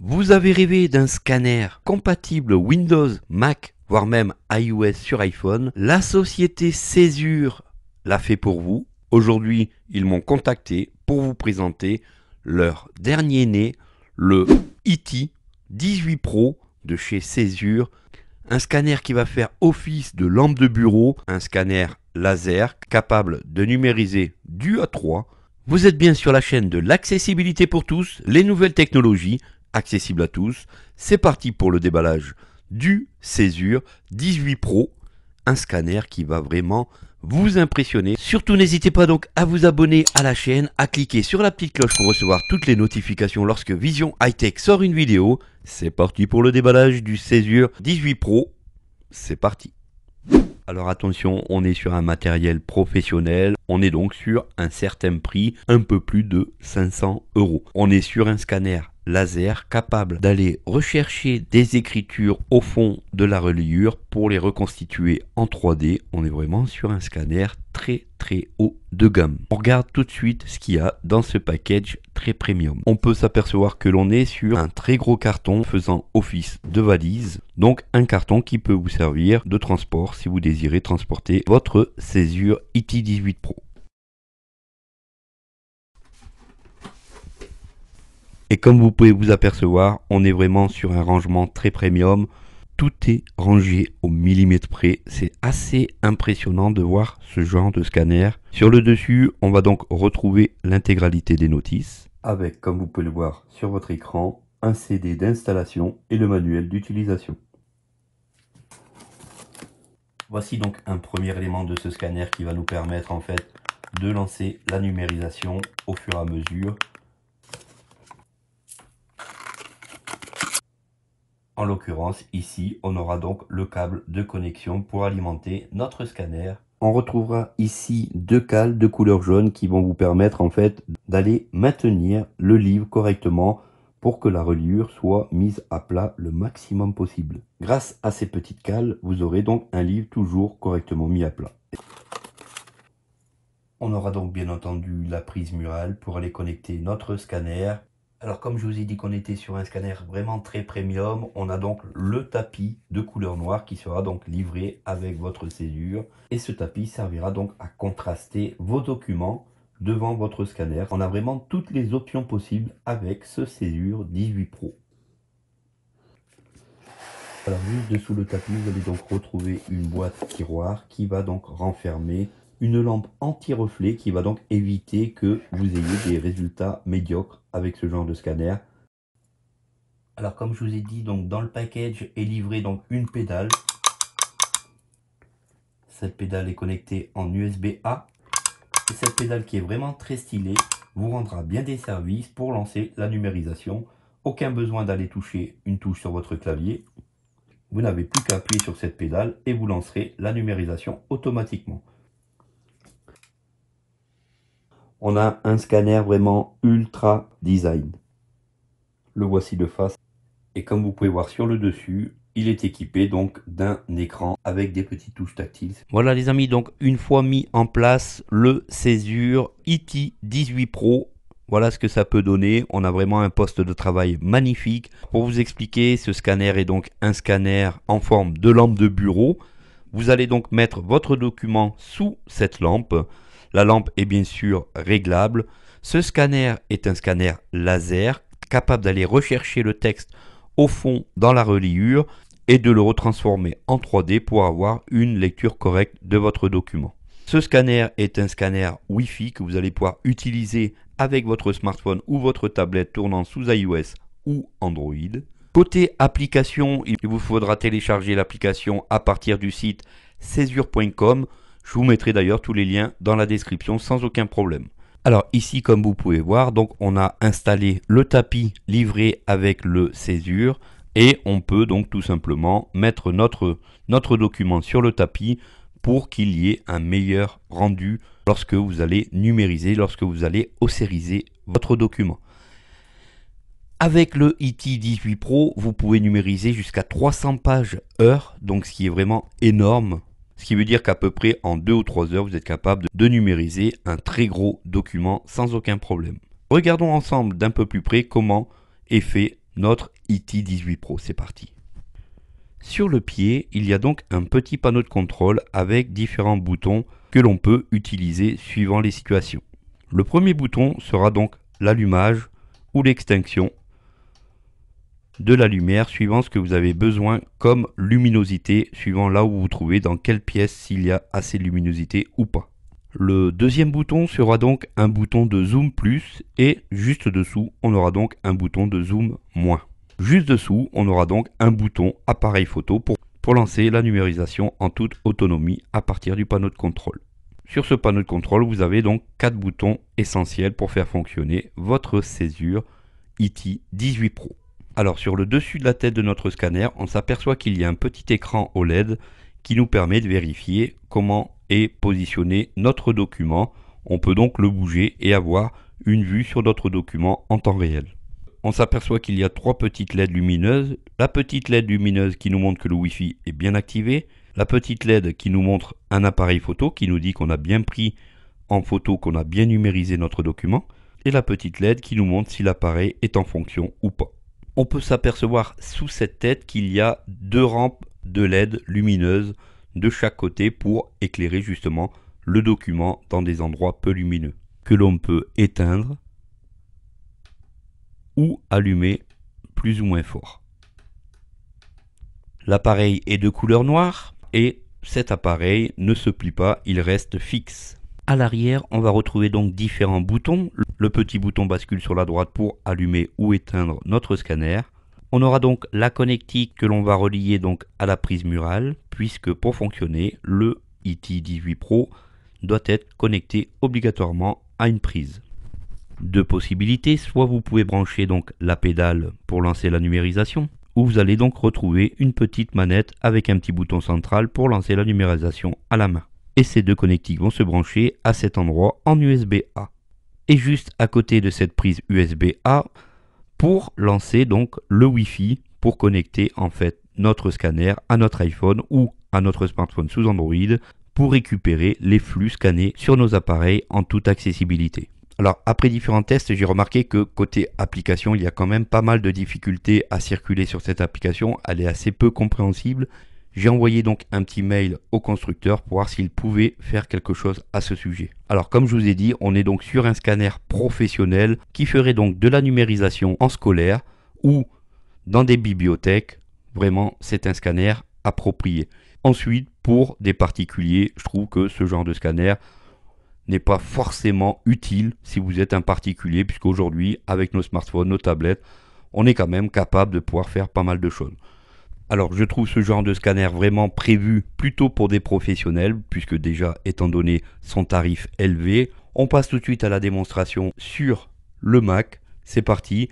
Vous avez rêvé d'un scanner compatible Windows, Mac, voire même iOS sur iPhone. La société Césure l'a fait pour vous. Aujourd'hui, ils m'ont contacté pour vous présenter leur dernier né, le e Iti 18 Pro de chez Césure. Un scanner qui va faire office de lampe de bureau, un scanner laser capable de numériser du A3. Vous êtes bien sur la chaîne de l'accessibilité pour tous, les nouvelles technologies, accessible à tous. C'est parti pour le déballage du Césure 18 Pro, un scanner qui va vraiment vous impressionner. Surtout n'hésitez pas donc à vous abonner à la chaîne, à cliquer sur la petite cloche pour recevoir toutes les notifications lorsque Vision Hightech sort une vidéo. C'est parti pour le déballage du Césure 18 Pro. C'est parti alors attention, on est sur un matériel professionnel, on est donc sur un certain prix, un peu plus de 500 euros. On est sur un scanner laser capable d'aller rechercher des écritures au fond de la reliure pour les reconstituer en 3D. On est vraiment sur un scanner très très haut de gamme. On regarde tout de suite ce qu'il y a dans ce package très premium. On peut s'apercevoir que l'on est sur un très gros carton faisant office de valise, donc un carton qui peut vous servir de transport si vous désirez transporter votre Césure IT18 Pro. Et comme vous pouvez vous apercevoir, on est vraiment sur un rangement très premium. Tout est rangé au millimètre près. C'est assez impressionnant de voir ce genre de scanner. Sur le dessus, on va donc retrouver l'intégralité des notices. Avec, comme vous pouvez le voir sur votre écran, un CD d'installation et le manuel d'utilisation. Voici donc un premier élément de ce scanner qui va nous permettre en fait de lancer la numérisation au fur et à mesure En l'occurrence ici on aura donc le câble de connexion pour alimenter notre scanner. On retrouvera ici deux cales de couleur jaune qui vont vous permettre en fait d'aller maintenir le livre correctement pour que la reliure soit mise à plat le maximum possible. Grâce à ces petites cales, vous aurez donc un livre toujours correctement mis à plat. On aura donc bien entendu la prise murale pour aller connecter notre scanner alors comme je vous ai dit qu'on était sur un scanner vraiment très premium, on a donc le tapis de couleur noire qui sera donc livré avec votre césure. Et ce tapis servira donc à contraster vos documents devant votre scanner. On a vraiment toutes les options possibles avec ce césure 18 Pro. Alors juste dessous le tapis, vous allez donc retrouver une boîte tiroir qui va donc renfermer une lampe anti-reflet qui va donc éviter que vous ayez des résultats médiocres avec ce genre de scanner. Alors comme je vous ai dit, donc dans le package est livré donc une pédale. Cette pédale est connectée en USB-A. cette pédale qui est vraiment très stylée vous rendra bien des services pour lancer la numérisation. Aucun besoin d'aller toucher une touche sur votre clavier. Vous n'avez plus qu'à appuyer sur cette pédale et vous lancerez la numérisation automatiquement on a un scanner vraiment ultra design. Le voici de face. Et comme vous pouvez voir sur le dessus, il est équipé donc d'un écran avec des petites touches tactiles. Voilà les amis, donc une fois mis en place le Césure e IT 18 Pro, voilà ce que ça peut donner. On a vraiment un poste de travail magnifique. Pour vous expliquer, ce scanner est donc un scanner en forme de lampe de bureau. Vous allez donc mettre votre document sous cette lampe. La lampe est bien sûr réglable. Ce scanner est un scanner laser capable d'aller rechercher le texte au fond dans la reliure et de le retransformer en 3D pour avoir une lecture correcte de votre document. Ce scanner est un scanner Wi-Fi que vous allez pouvoir utiliser avec votre smartphone ou votre tablette tournant sous iOS ou Android. Côté application, il vous faudra télécharger l'application à partir du site césure.com je vous mettrai d'ailleurs tous les liens dans la description sans aucun problème. Alors ici comme vous pouvez voir, donc on a installé le tapis livré avec le césure et on peut donc tout simplement mettre notre, notre document sur le tapis pour qu'il y ait un meilleur rendu lorsque vous allez numériser, lorsque vous allez osériser votre document. Avec le IT 18 Pro, vous pouvez numériser jusqu'à 300 pages heure, donc ce qui est vraiment énorme ce qui veut dire qu'à peu près en 2 ou 3 heures, vous êtes capable de numériser un très gros document sans aucun problème. Regardons ensemble d'un peu plus près comment est fait notre IT18 Pro. C'est parti. Sur le pied, il y a donc un petit panneau de contrôle avec différents boutons que l'on peut utiliser suivant les situations. Le premier bouton sera donc l'allumage ou l'extinction de la lumière suivant ce que vous avez besoin comme luminosité, suivant là où vous trouvez, dans quelle pièce, s'il y a assez de luminosité ou pas. Le deuxième bouton sera donc un bouton de zoom plus et juste dessous on aura donc un bouton de zoom moins. Juste dessous on aura donc un bouton appareil photo pour, pour lancer la numérisation en toute autonomie à partir du panneau de contrôle. Sur ce panneau de contrôle vous avez donc quatre boutons essentiels pour faire fonctionner votre césure e IT18 Pro. Alors sur le dessus de la tête de notre scanner, on s'aperçoit qu'il y a un petit écran OLED qui nous permet de vérifier comment est positionné notre document. On peut donc le bouger et avoir une vue sur notre document en temps réel. On s'aperçoit qu'il y a trois petites LED lumineuses. La petite LED lumineuse qui nous montre que le Wi-Fi est bien activé. La petite LED qui nous montre un appareil photo qui nous dit qu'on a bien pris en photo, qu'on a bien numérisé notre document. Et la petite LED qui nous montre si l'appareil est en fonction ou pas on peut s'apercevoir sous cette tête qu'il y a deux rampes de LED lumineuses de chaque côté pour éclairer justement le document dans des endroits peu lumineux que l'on peut éteindre ou allumer plus ou moins fort. L'appareil est de couleur noire et cet appareil ne se plie pas, il reste fixe. À l'arrière, on va retrouver donc différents boutons. Le petit bouton bascule sur la droite pour allumer ou éteindre notre scanner. On aura donc la connectique que l'on va relier donc à la prise murale, puisque pour fonctionner, le IT18 Pro doit être connecté obligatoirement à une prise. Deux possibilités, soit vous pouvez brancher donc la pédale pour lancer la numérisation, ou vous allez donc retrouver une petite manette avec un petit bouton central pour lancer la numérisation à la main et ces deux connectiques vont se brancher à cet endroit en USB-A. Et juste à côté de cette prise USB-A pour lancer donc le Wi-Fi pour connecter en fait notre scanner à notre iPhone ou à notre smartphone sous Android pour récupérer les flux scannés sur nos appareils en toute accessibilité. Alors après différents tests, j'ai remarqué que côté application, il y a quand même pas mal de difficultés à circuler sur cette application. Elle est assez peu compréhensible j'ai envoyé donc un petit mail au constructeur pour voir s'il pouvait faire quelque chose à ce sujet. Alors comme je vous ai dit, on est donc sur un scanner professionnel qui ferait donc de la numérisation en scolaire ou dans des bibliothèques. Vraiment, c'est un scanner approprié. Ensuite, pour des particuliers, je trouve que ce genre de scanner n'est pas forcément utile si vous êtes un particulier, puisqu'aujourd'hui, avec nos smartphones, nos tablettes, on est quand même capable de pouvoir faire pas mal de choses. Alors je trouve ce genre de scanner vraiment prévu plutôt pour des professionnels, puisque déjà étant donné son tarif élevé, on passe tout de suite à la démonstration sur le Mac. C'est parti.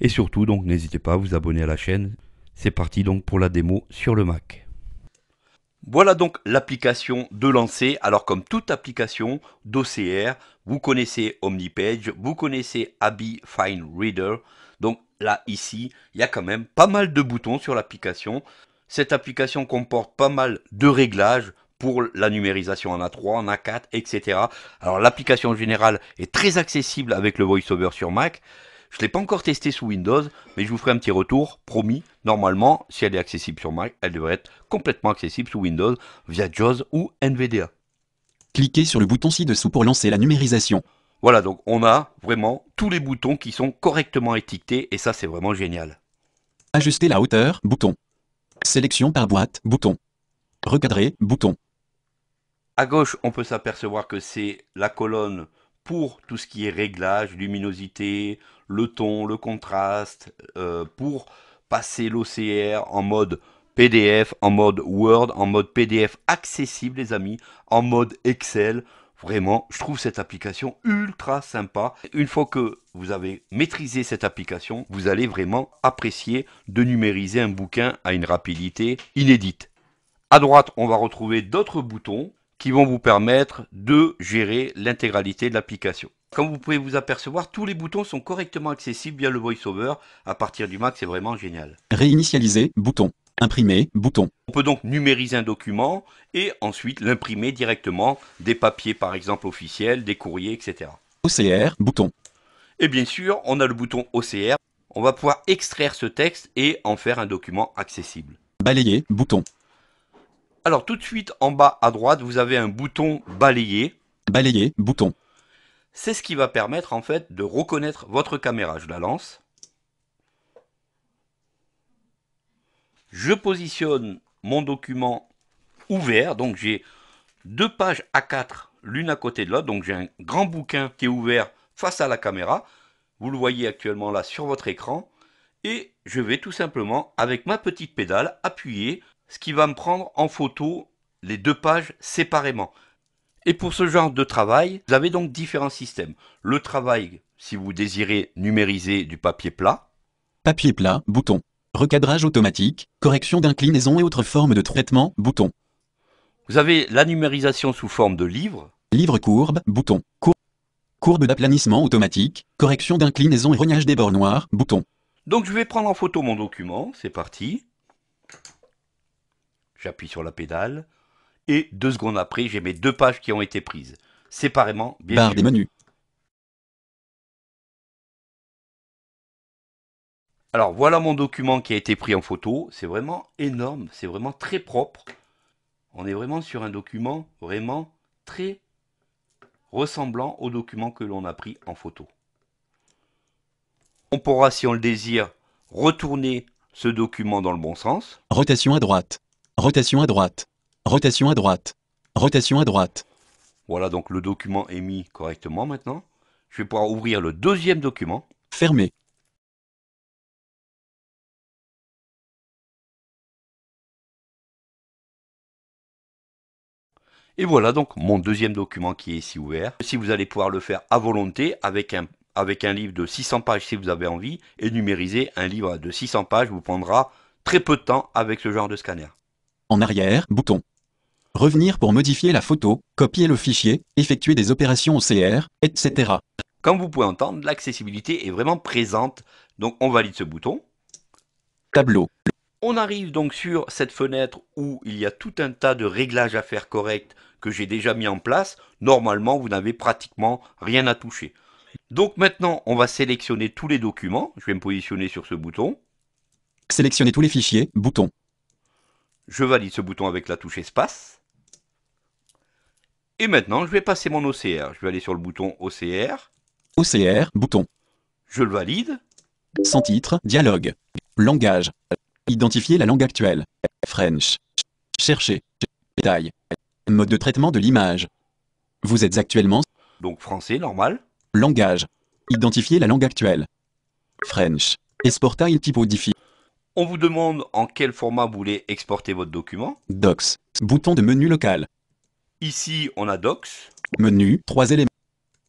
Et surtout, donc n'hésitez pas à vous abonner à la chaîne. C'est parti donc pour la démo sur le Mac. Voilà donc l'application de lancer. Alors comme toute application d'OCR, vous connaissez OmniPage, vous connaissez Abby Fine Reader. Donc Là, ici, il y a quand même pas mal de boutons sur l'application. Cette application comporte pas mal de réglages pour la numérisation en A3, en A4, etc. Alors l'application générale est très accessible avec le VoiceOver sur Mac. Je ne l'ai pas encore testé sous Windows, mais je vous ferai un petit retour, promis. Normalement, si elle est accessible sur Mac, elle devrait être complètement accessible sous Windows via JAWS ou NVDA. Cliquez sur le bouton ci-dessous pour lancer la numérisation. Voilà, donc on a vraiment tous les boutons qui sont correctement étiquetés et ça c'est vraiment génial. Ajuster la hauteur, bouton. Sélection par boîte, bouton. Recadrer, bouton. À gauche, on peut s'apercevoir que c'est la colonne pour tout ce qui est réglage, luminosité, le ton, le contraste, euh, pour passer l'OCR en mode PDF, en mode Word, en mode PDF accessible les amis, en mode Excel. Vraiment, je trouve cette application ultra sympa. Une fois que vous avez maîtrisé cette application, vous allez vraiment apprécier de numériser un bouquin à une rapidité inédite. À droite, on va retrouver d'autres boutons qui vont vous permettre de gérer l'intégralité de l'application. Comme vous pouvez vous apercevoir, tous les boutons sont correctement accessibles via le VoiceOver. À partir du Mac, c'est vraiment génial. Réinitialiser, bouton. Imprimer, bouton. On peut donc numériser un document et ensuite l'imprimer directement des papiers, par exemple officiels, des courriers, etc. OCR, bouton. Et bien sûr, on a le bouton OCR. On va pouvoir extraire ce texte et en faire un document accessible. Balayer, bouton. Alors tout de suite en bas à droite, vous avez un bouton balayer. Balayer, bouton. C'est ce qui va permettre en fait de reconnaître votre caméra. Je la lance. je positionne mon document ouvert, donc j'ai deux pages à 4 l'une à côté de l'autre, donc j'ai un grand bouquin qui est ouvert face à la caméra, vous le voyez actuellement là sur votre écran, et je vais tout simplement avec ma petite pédale appuyer ce qui va me prendre en photo les deux pages séparément. Et pour ce genre de travail, vous avez donc différents systèmes. Le travail, si vous désirez numériser du papier plat. Papier plat, bouton recadrage automatique, correction d'inclinaison et autres formes de traitement, bouton. Vous avez la numérisation sous forme de livre. Livre courbe, bouton. courbe d'aplanissement automatique, correction d'inclinaison et rognage des bords noirs, bouton. Donc je vais prendre en photo mon document, c'est parti. J'appuie sur la pédale. Et deux secondes après, j'ai mes deux pages qui ont été prises. Séparément, bien Barre des menus. Alors voilà mon document qui a été pris en photo. C'est vraiment énorme, c'est vraiment très propre. On est vraiment sur un document vraiment très ressemblant au document que l'on a pris en photo. On pourra, si on le désire, retourner ce document dans le bon sens. Rotation à droite. Rotation à droite. Rotation à droite. Rotation à droite. Voilà, donc le document est mis correctement maintenant. Je vais pouvoir ouvrir le deuxième document. Fermé. Et voilà donc mon deuxième document qui est ici ouvert. Si vous allez pouvoir le faire à volonté avec un avec un livre de 600 pages si vous avez envie, et numériser un livre de 600 pages vous prendra très peu de temps avec ce genre de scanner. En arrière, bouton. Revenir pour modifier la photo, copier le fichier, effectuer des opérations OCR, etc. Comme vous pouvez entendre, l'accessibilité est vraiment présente, donc on valide ce bouton. Tableau. On arrive donc sur cette fenêtre où il y a tout un tas de réglages à faire corrects que j'ai déjà mis en place, normalement vous n'avez pratiquement rien à toucher. Donc maintenant on va sélectionner tous les documents, je vais me positionner sur ce bouton. Sélectionner tous les fichiers, bouton. Je valide ce bouton avec la touche espace. Et maintenant je vais passer mon OCR, je vais aller sur le bouton OCR. OCR, bouton. Je le valide. Sans titre, dialogue. Langage. Identifier la langue actuelle. French. Chercher. Détail. Mode de traitement de l'image. Vous êtes actuellement. Donc français normal. Langage. Identifier la langue actuelle. French. Exporta il typodifie. On vous demande en quel format vous voulez exporter votre document. Docs. Bouton de menu local. Ici, on a Docs. Menu, trois éléments.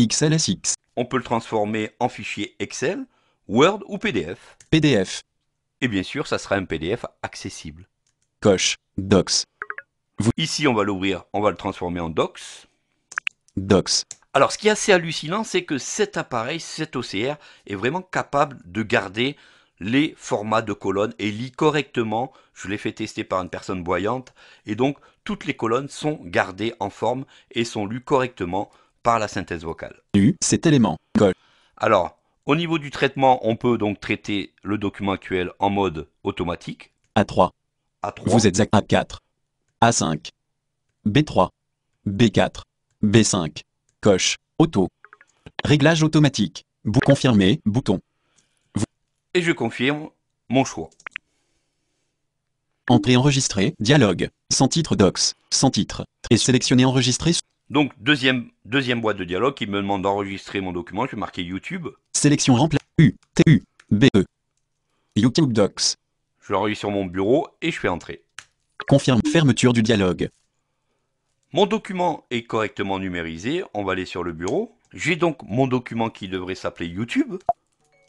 XLSX. On peut le transformer en fichier Excel, Word ou PDF. PDF. Et bien sûr, ça sera un PDF accessible. Coche. Docs. Ici, on va l'ouvrir, on va le transformer en DOCS. DOCS. Alors, ce qui est assez hallucinant, c'est que cet appareil, cet OCR, est vraiment capable de garder les formats de colonnes et lit correctement. Je l'ai fait tester par une personne voyante. Et donc, toutes les colonnes sont gardées en forme et sont lues correctement par la synthèse vocale. cet élément. Alors, au niveau du traitement, on peut donc traiter le document actuel en mode automatique. A3. A3. Vous êtes à 4 a5, B3, B4, B5, coche, auto. Réglage automatique, vous confirmez, bouton. Et je confirme mon choix. Entrée enregistrée, dialogue, sans titre docs, sans titre, et sélectionner enregistrer. Donc deuxième, deuxième boîte de dialogue qui me demande d'enregistrer mon document, je vais marquer YouTube. Sélection remplace U, T, U, B, E. YouTube docs. Je l'enregistre sur mon bureau et je fais entrer. Confirme fermeture du dialogue. Mon document est correctement numérisé. On va aller sur le bureau. J'ai donc mon document qui devrait s'appeler YouTube.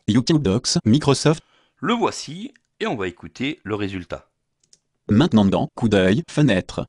YouTube Docs, Microsoft. Le voici et on va écouter le résultat. Maintenant dans coup d'œil, fenêtre.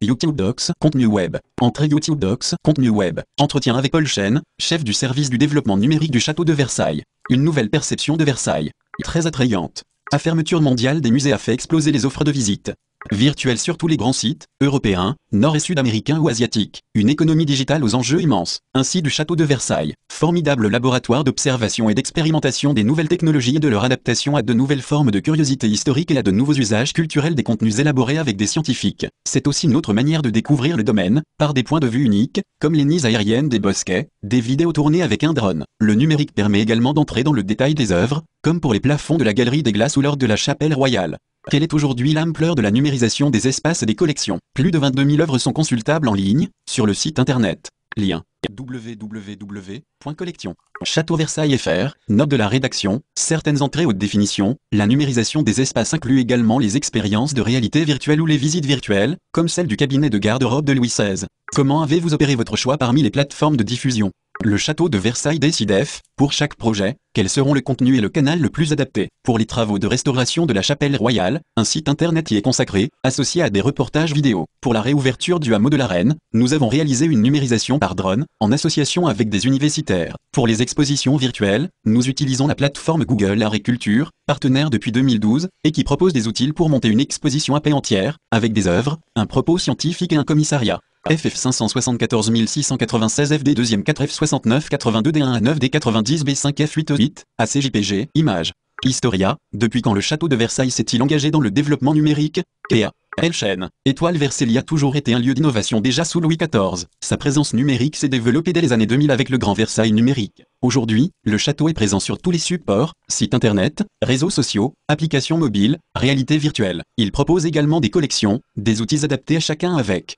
YouTube Docs, contenu web. Entrée YouTube Docs, contenu web. Entretien avec Paul Chen, chef du service du développement numérique du château de Versailles. Une nouvelle perception de Versailles. Très attrayante. La fermeture mondiale des musées a fait exploser les offres de visite. Virtuel sur tous les grands sites, européens, nord- et sud-américains ou asiatiques. Une économie digitale aux enjeux immenses, ainsi du château de Versailles, formidable laboratoire d'observation et d'expérimentation des nouvelles technologies et de leur adaptation à de nouvelles formes de curiosité historique et à de nouveaux usages culturels des contenus élaborés avec des scientifiques. C'est aussi une autre manière de découvrir le domaine, par des points de vue uniques, comme les nids aériennes des bosquets, des vidéos tournées avec un drone. Le numérique permet également d'entrer dans le détail des œuvres, comme pour les plafonds de la Galerie des Glaces ou lors de la Chapelle Royale. Quelle est aujourd'hui l'ampleur de la numérisation des espaces et des collections Plus de 22 000 œuvres sont consultables en ligne, sur le site internet. Lien www.collection. Château Versailles FR, note de la rédaction, certaines entrées haute définition, la numérisation des espaces inclut également les expériences de réalité virtuelle ou les visites virtuelles, comme celle du cabinet de garde-robe de Louis XVI. Comment avez-vous opéré votre choix parmi les plateformes de diffusion le château de Versailles décide, pour chaque projet, quels seront le contenu et le canal le plus adapté. Pour les travaux de restauration de la chapelle royale, un site internet y est consacré, associé à des reportages vidéo. Pour la réouverture du hameau de la Reine, nous avons réalisé une numérisation par drone, en association avec des universitaires. Pour les expositions virtuelles, nous utilisons la plateforme Google Art Culture, partenaire depuis 2012, et qui propose des outils pour monter une exposition à paix entière, avec des œuvres, un propos scientifique et un commissariat. FF 574 696 FD 2 4 F 69 82 D1 9 D 90 B5 F 88 e ACJPG, image Historia, depuis quand le château de Versailles s'est-il engagé dans le développement numérique Kea. Elchen, Étoile Versailles a toujours été un lieu d'innovation déjà sous Louis XIV. Sa présence numérique s'est développée dès les années 2000 avec le Grand Versailles numérique. Aujourd'hui, le château est présent sur tous les supports, sites internet, réseaux sociaux, applications mobiles, réalité virtuelle. Il propose également des collections, des outils adaptés à chacun avec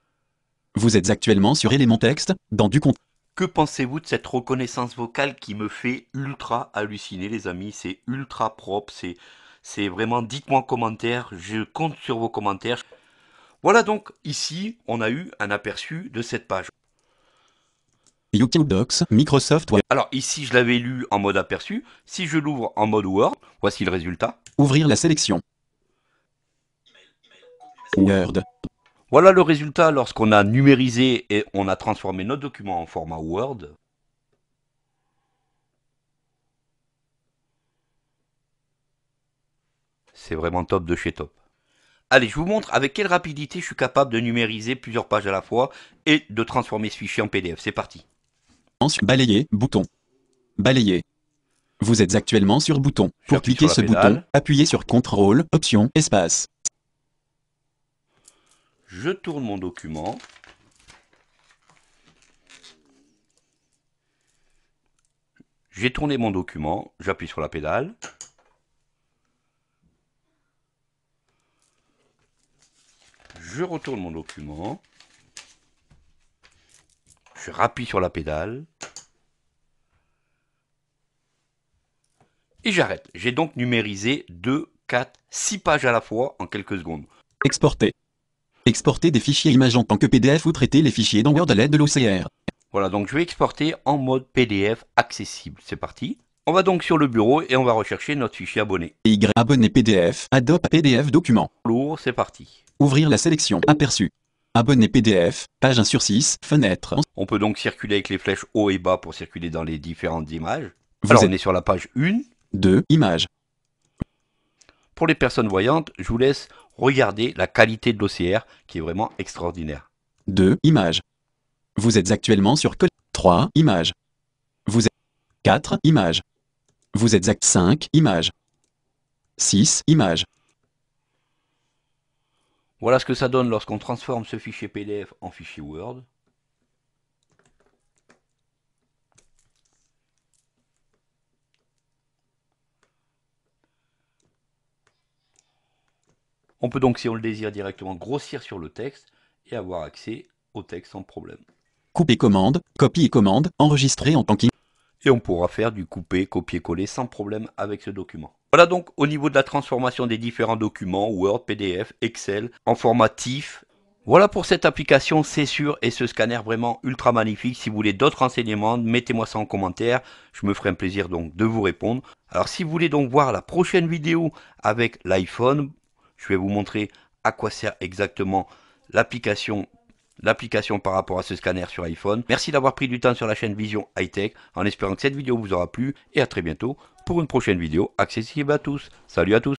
vous êtes actuellement sur Élément Texte, dans du compte. Que pensez-vous de cette reconnaissance vocale qui me fait ultra halluciner, les amis C'est ultra propre, c'est, c'est vraiment. Dites-moi en commentaire, je compte sur vos commentaires. Voilà donc, ici, on a eu un aperçu de cette page. YouTube Docs, Microsoft Alors ici, je l'avais lu en mode aperçu. Si je l'ouvre en mode Word, voici le résultat. Ouvrir la sélection. Word. Voilà le résultat lorsqu'on a numérisé et on a transformé notre document en format Word. C'est vraiment top de chez top. Allez, je vous montre avec quelle rapidité je suis capable de numériser plusieurs pages à la fois et de transformer ce fichier en PDF. C'est parti. Balayer, bouton. Balayer. Vous êtes actuellement sur bouton. Pour cliquer ce bouton, appuyez sur CTRL, Option, Espace je tourne mon document. J'ai tourné mon document, j'appuie sur la pédale. Je retourne mon document. Je rappuie sur la pédale. Et j'arrête. J'ai donc numérisé 2, 4, 6 pages à la fois en quelques secondes. Exporter. Exporter des fichiers images en tant que PDF ou traiter les fichiers dans Word à l'aide de l'OCR. Voilà, donc je vais exporter en mode PDF accessible. C'est parti. On va donc sur le bureau et on va rechercher notre fichier abonné. Y abonné PDF, Adobe PDF document. Lourd, c'est parti. Ouvrir la sélection aperçu. Abonné PDF, page 1 sur 6, fenêtre. On peut donc circuler avec les flèches haut et bas pour circuler dans les différentes images. Vous on est sur la page 1. 2. Images. Pour les personnes voyantes, je vous laisse regarder la qualité de l'OCR qui est vraiment extraordinaire. 2. Images. Vous êtes actuellement sur 3. Images. Vous êtes 4. Images. Vous êtes acte. 5. Images. 6. Images. Voilà ce que ça donne lorsqu'on transforme ce fichier PDF en fichier Word. On peut donc, si on le désire, directement grossir sur le texte et avoir accès au texte sans problème. Couper commande, copier commande, enregistrer en tant que. Et on pourra faire du couper, copier-coller sans problème avec ce document. Voilà donc au niveau de la transformation des différents documents, Word, PDF, Excel, en formatif. Voilà pour cette application, c'est sûr, et ce scanner vraiment ultra magnifique. Si vous voulez d'autres renseignements, mettez-moi ça en commentaire. Je me ferai un plaisir donc de vous répondre. Alors si vous voulez donc voir la prochaine vidéo avec l'iPhone, je vais vous montrer à quoi sert exactement l'application l'application par rapport à ce scanner sur iPhone. Merci d'avoir pris du temps sur la chaîne Vision Hightech en espérant que cette vidéo vous aura plu et à très bientôt pour une prochaine vidéo accessible à tous. Salut à tous